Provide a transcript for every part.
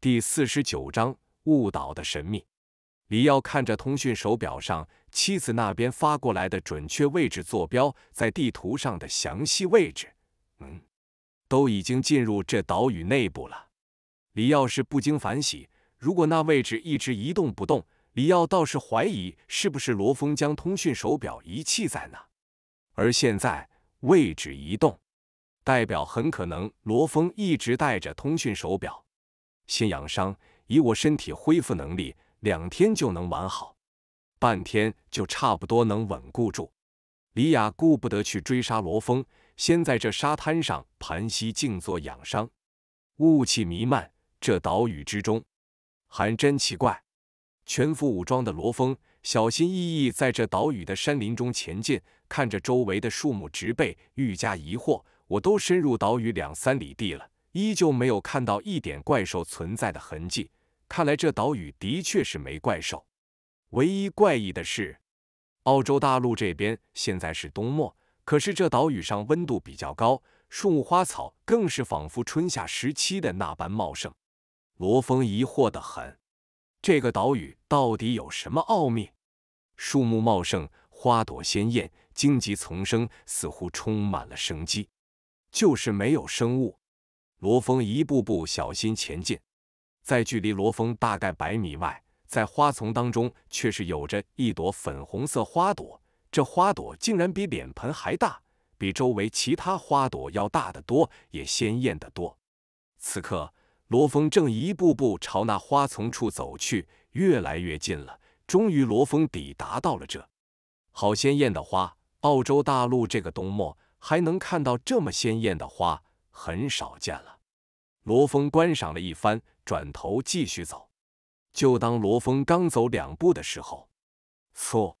第四十九章误导的神秘。李耀看着通讯手表上妻子那边发过来的准确位置坐标，在地图上的详细位置，嗯，都已经进入这岛屿内部了。李耀是不经反喜。如果那位置一直一动不动，李耀倒是怀疑是不是罗峰将通讯手表遗弃在那，而现在位置移动，代表很可能罗峰一直带着通讯手表。先养伤，以我身体恢复能力，两天就能完好，半天就差不多能稳固住。李雅顾不得去追杀罗峰，先在这沙滩上盘膝静坐养伤。雾气弥漫，这岛屿之中还真奇怪。全副武装的罗峰小心翼翼在这岛屿的山林中前进，看着周围的树木植被，愈加疑惑。我都深入岛屿两三里地了。依旧没有看到一点怪兽存在的痕迹，看来这岛屿的确是没怪兽。唯一怪异的是，澳洲大陆这边现在是冬末，可是这岛屿上温度比较高，树木花草更是仿佛春夏时期的那般茂盛。罗峰疑惑的很，这个岛屿到底有什么奥秘？树木茂盛，花朵鲜艳，荆棘丛生，似乎充满了生机，就是没有生物。罗峰一步步小心前进，在距离罗峰大概百米外，在花丛当中却是有着一朵粉红色花朵，这花朵竟然比脸盆还大，比周围其他花朵要大得多，也鲜艳得多。此刻，罗峰正一步步朝那花丛处走去，越来越近了。终于，罗峰抵达到了这好鲜艳的花。澳洲大陆这个冬末还能看到这么鲜艳的花。很少见了。罗峰观赏了一番，转头继续走。就当罗峰刚走两步的时候，嗖！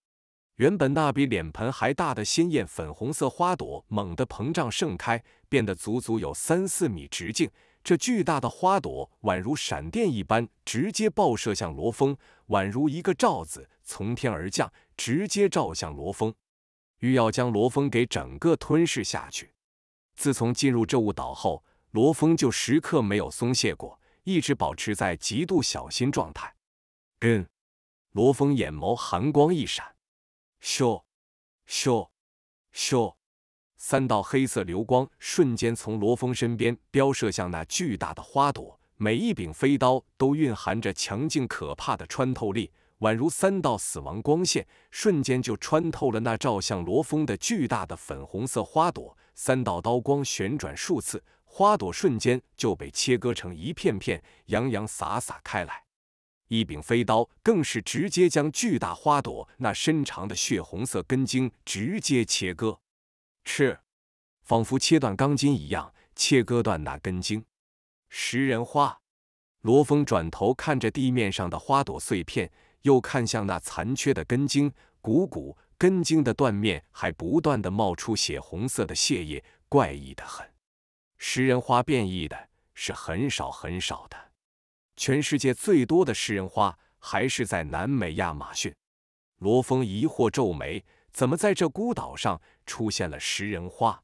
原本那比脸盆还大的鲜艳粉红色花朵猛地膨胀盛开，变得足足有三四米直径。这巨大的花朵宛如闪电一般，直接爆射向罗峰，宛如一个罩子从天而降，直接照向罗峰，欲要将罗峰给整个吞噬下去。自从进入这雾岛后，罗峰就时刻没有松懈过，一直保持在极度小心状态。嗯，罗峰眼眸寒光一闪，咻，咻，咻，三道黑色流光瞬间从罗峰身边飙射向那巨大的花朵，每一柄飞刀都蕴含着强劲可怕的穿透力，宛如三道死亡光线，瞬间就穿透了那照向罗峰的巨大的粉红色花朵。三道刀光旋转数次，花朵瞬间就被切割成一片片，洋洋洒洒开来。一柄飞刀更是直接将巨大花朵那伸长的血红色根茎直接切割，是，仿佛切断钢筋一样，切割断那根茎。食人花，罗峰转头看着地面上的花朵碎片，又看向那残缺的根茎，鼓鼓根茎的断面还不断的冒出血红色的血液，怪异的很。食人花变异的是很少很少的，全世界最多的食人花还是在南美亚马逊。罗峰疑惑皱眉，怎么在这孤岛上出现了食人花？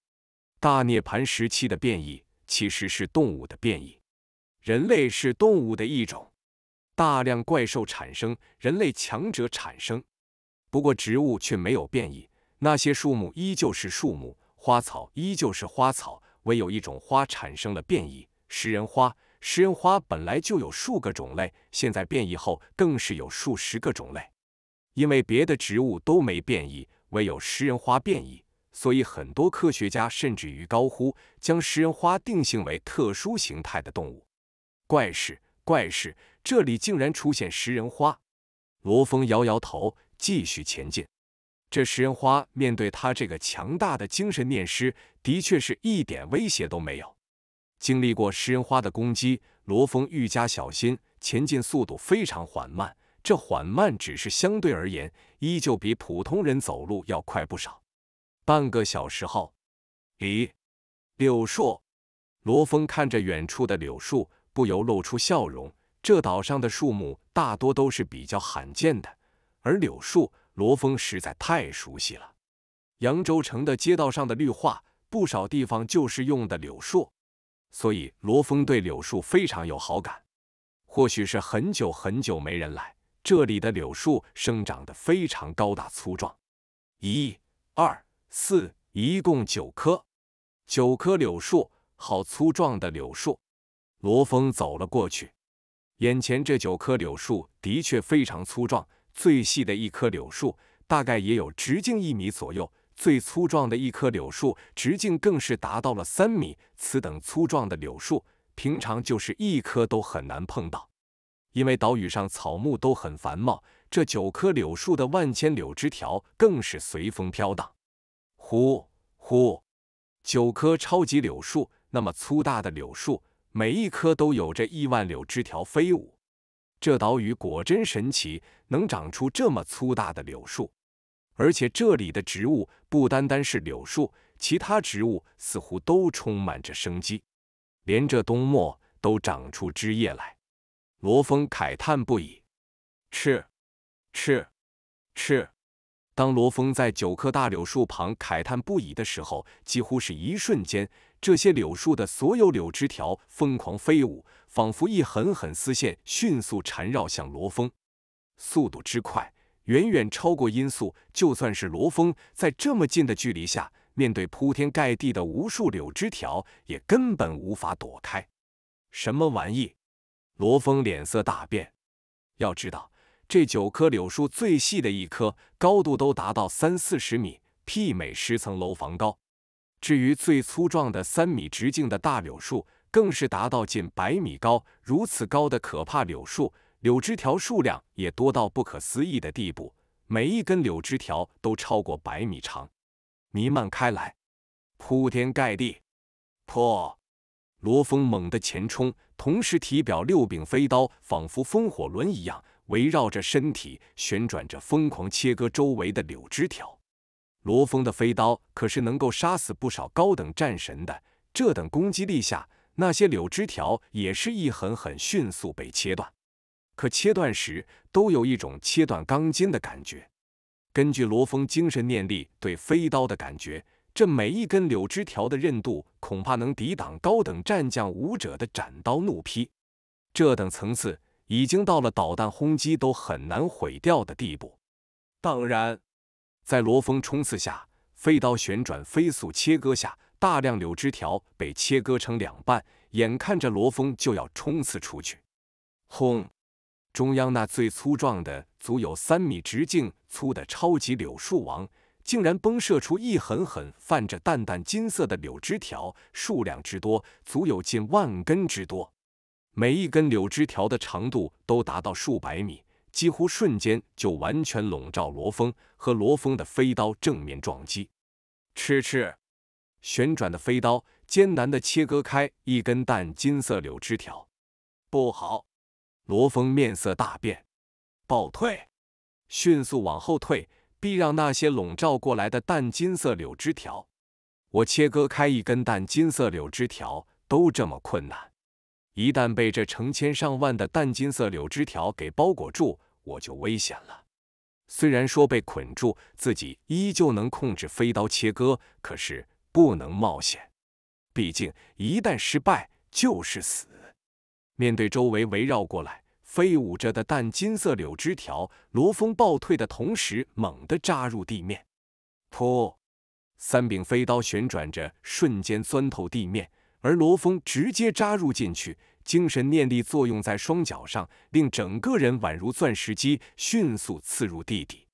大涅槃时期的变异其实是动物的变异，人类是动物的一种，大量怪兽产生，人类强者产生。不过植物却没有变异，那些树木依旧是树木，花草依旧是花草，唯有一种花产生了变异——食人花。食人花本来就有数个种类，现在变异后更是有数十个种类。因为别的植物都没变异，唯有食人花变异，所以很多科学家甚至于高呼将食人花定性为特殊形态的动物。怪事，怪事，这里竟然出现食人花！罗峰摇摇头。继续前进，这食人花面对他这个强大的精神念师，的确是一点威胁都没有。经历过食人花的攻击，罗峰愈加小心，前进速度非常缓慢。这缓慢只是相对而言，依旧比普通人走路要快不少。半个小时后，咦，柳树，罗峰看着远处的柳树，不由露出笑容。这岛上的树木大多都是比较罕见的。而柳树，罗峰实在太熟悉了。扬州城的街道上的绿化，不少地方就是用的柳树，所以罗峰对柳树非常有好感。或许是很久很久没人来，这里的柳树生长得非常高大粗壮。一、二、四，一共九棵。九棵柳树，好粗壮的柳树。罗峰走了过去，眼前这九棵柳树的确非常粗壮。最细的一棵柳树，大概也有直径一米左右；最粗壮的一棵柳树，直径更是达到了三米。此等粗壮的柳树，平常就是一棵都很难碰到。因为岛屿上草木都很繁茂，这九棵柳树的万千柳枝条更是随风飘荡。呼呼，九棵超级柳树，那么粗大的柳树，每一棵都有着亿万柳枝条飞舞。这岛屿果真神奇，能长出这么粗大的柳树，而且这里的植物不单单是柳树，其他植物似乎都充满着生机，连这冬末都长出枝叶来。罗峰慨叹不已。吃吃吃。当罗峰在九棵大柳树旁慨叹不已的时候，几乎是一瞬间。这些柳树的所有柳枝条疯狂飞舞，仿佛一狠狠丝线迅速缠绕向罗峰，速度之快，远远超过音速。就算是罗峰在这么近的距离下，面对铺天盖地的无数柳枝条，也根本无法躲开。什么玩意？罗峰脸色大变。要知道，这九棵柳树最细的一棵，高度都达到三四十米，媲美十层楼房高。至于最粗壮的三米直径的大柳树，更是达到近百米高。如此高的可怕柳树，柳枝条数量也多到不可思议的地步，每一根柳枝条都超过百米长，弥漫开来，铺天盖地。破！罗峰猛地前冲，同时体表六柄飞刀仿佛风火轮一样，围绕着身体旋转着，疯狂切割周围的柳枝条。罗峰的飞刀可是能够杀死不少高等战神的，这等攻击力下，那些柳枝条也是一狠狠迅速被切断，可切断时都有一种切断钢筋的感觉。根据罗峰精神念力对飞刀的感觉，这每一根柳枝条的韧度恐怕能抵挡高等战将武者的斩刀怒劈，这等层次已经到了导弹轰击都很难毁掉的地步。当然。在罗峰冲刺下，飞刀旋转飞速切割下，大量柳枝条被切割成两半。眼看着罗峰就要冲刺出去，轰！中央那最粗壮的，足有三米直径粗的超级柳树王，竟然崩射出一狠狠泛着淡淡金色的柳枝条，数量之多，足有近万根之多。每一根柳枝条的长度都达到数百米。几乎瞬间就完全笼罩罗峰，和罗峰的飞刀正面撞击，吃吃，旋转的飞刀艰难地切割开一根淡金色柳枝条。不好！罗峰面色大变，暴退，迅速往后退，避让那些笼罩过来的淡金色柳枝条。我切割开一根淡金色柳枝条都这么困难，一旦被这成千上万的淡金色柳枝条给包裹住，我就危险了。虽然说被捆住，自己依旧能控制飞刀切割，可是不能冒险。毕竟一旦失败，就是死。面对周围围绕过来飞舞着的淡金色柳枝条，罗峰暴退的同时，猛地扎入地面。噗！三柄飞刀旋转着，瞬间钻透地面。而罗峰直接扎入进去，精神念力作用在双脚上，令整个人宛如钻石机，迅速刺入地底。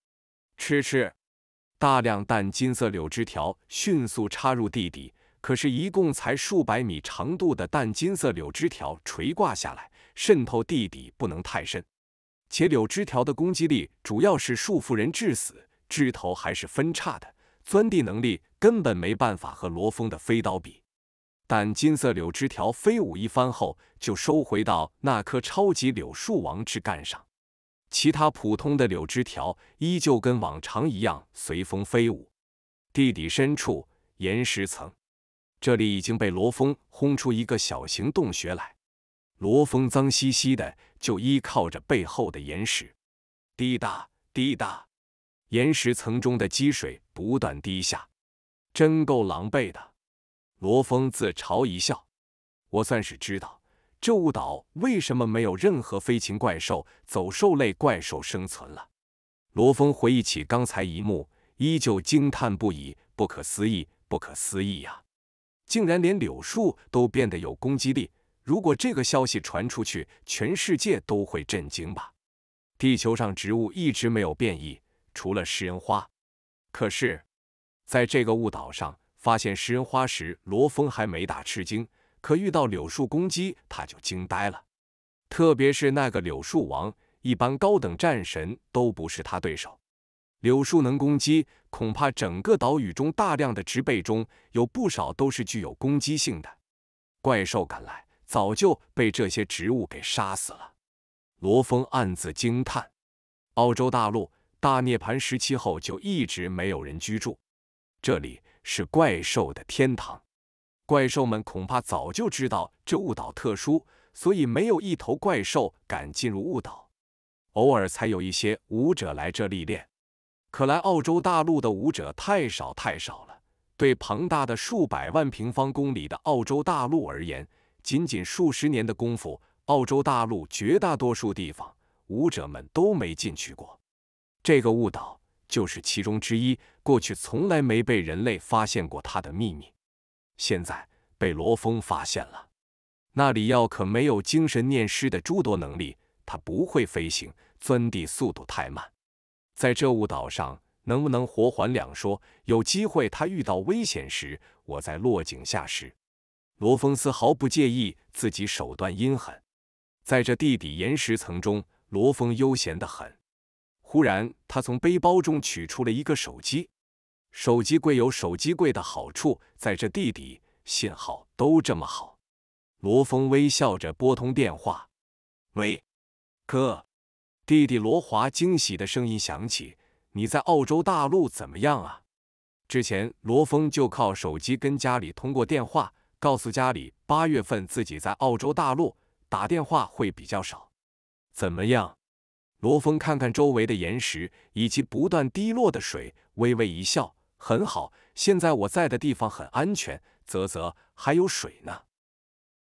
吃吃，大量淡金色柳枝条迅速插入地底，可是，一共才数百米长度的淡金色柳枝条垂挂下来，渗透地底不能太深。且柳枝条的攻击力主要是束缚人致死，枝头还是分叉的，钻地能力根本没办法和罗峰的飞刀比。但金色柳枝条飞舞一番后，就收回到那棵超级柳树王枝干上。其他普通的柳枝条依旧跟往常一样随风飞舞。地底深处，岩石层，这里已经被罗峰轰出一个小型洞穴来。罗峰脏兮兮的，就依靠着背后的岩石。滴答滴答，岩石层中的积水不断滴下，真够狼狈的。罗峰自嘲一笑，我算是知道这雾岛为什么没有任何飞禽怪兽、走兽类怪兽生存了。罗峰回忆起刚才一幕，依旧惊叹不已：“不可思议，不可思议呀！竟然连柳树都变得有攻击力！如果这个消息传出去，全世界都会震惊吧？地球上植物一直没有变异，除了食人花，可是在这个雾岛上……”发现食人花时，罗峰还没大吃惊，可遇到柳树攻击，他就惊呆了。特别是那个柳树王，一般高等战神都不是他对手。柳树能攻击，恐怕整个岛屿中大量的植被中有不少都是具有攻击性的。怪兽赶来，早就被这些植物给杀死了。罗峰暗自惊叹：澳洲大陆大涅槃时期后就一直没有人居住，这里。是怪兽的天堂，怪兽们恐怕早就知道这雾岛特殊，所以没有一头怪兽敢进入雾岛，偶尔才有一些武者来这历练。可来澳洲大陆的武者太少太少了，对庞大的数百万平方公里的澳洲大陆而言，仅仅数十年的功夫，澳洲大陆绝大多数地方武者们都没进去过，这个雾岛就是其中之一。过去从来没被人类发现过它的秘密，现在被罗峰发现了。那李耀可没有精神念师的诸多能力，他不会飞行，钻地速度太慢，在这雾岛上能不能活还两说。有机会他遇到危险时，我再落井下石。罗峰丝毫不介意自己手段阴狠，在这地底岩石层中，罗峰悠闲得很。忽然，他从背包中取出了一个手机。手机贵有手机贵的好处，在这地底信号都这么好。罗峰微笑着拨通电话：“喂，哥。”弟弟罗华惊喜的声音响起：“你在澳洲大陆怎么样啊？”之前罗峰就靠手机跟家里通过电话，告诉家里八月份自己在澳洲大陆打电话会比较少。怎么样？罗峰看看周围的岩石以及不断滴落的水，微微一笑。很好，现在我在的地方很安全。啧啧，还有水呢。